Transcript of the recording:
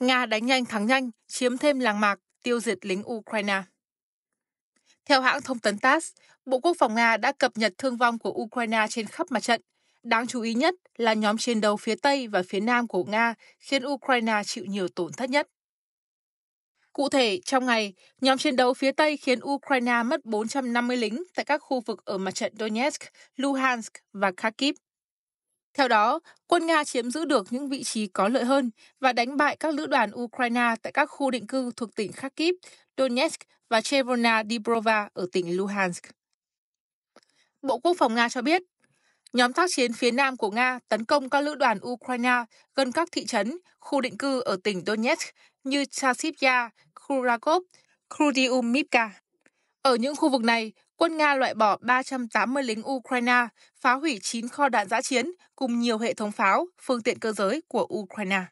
Nga đánh nhanh thắng nhanh, chiếm thêm làng mạc, tiêu diệt lính Ukraine. Theo hãng thông tấn TASS, Bộ Quốc phòng Nga đã cập nhật thương vong của Ukraine trên khắp mặt trận. Đáng chú ý nhất là nhóm chiến đấu phía Tây và phía Nam của Nga khiến Ukraine chịu nhiều tổn thất nhất. Cụ thể, trong ngày, nhóm chiến đấu phía Tây khiến Ukraine mất 450 lính tại các khu vực ở mặt trận Donetsk, Luhansk và Kharkiv. Theo đó, quân Nga chiếm giữ được những vị trí có lợi hơn và đánh bại các lữ đoàn Ukraine tại các khu định cư thuộc tỉnh Kharkiv, Donetsk và Chevrona Dibrova ở tỉnh Luhansk. Bộ Quốc phòng Nga cho biết, nhóm tác chiến phía nam của Nga tấn công các lữ đoàn Ukraine gần các thị trấn, khu định cư ở tỉnh Donetsk như Chasivya, Kurakov, Krudiumivka. Ở những khu vực này, quân Nga loại bỏ 380 lính Ukraine, phá hủy 9 kho đạn giã chiến cùng nhiều hệ thống pháo, phương tiện cơ giới của Ukraine.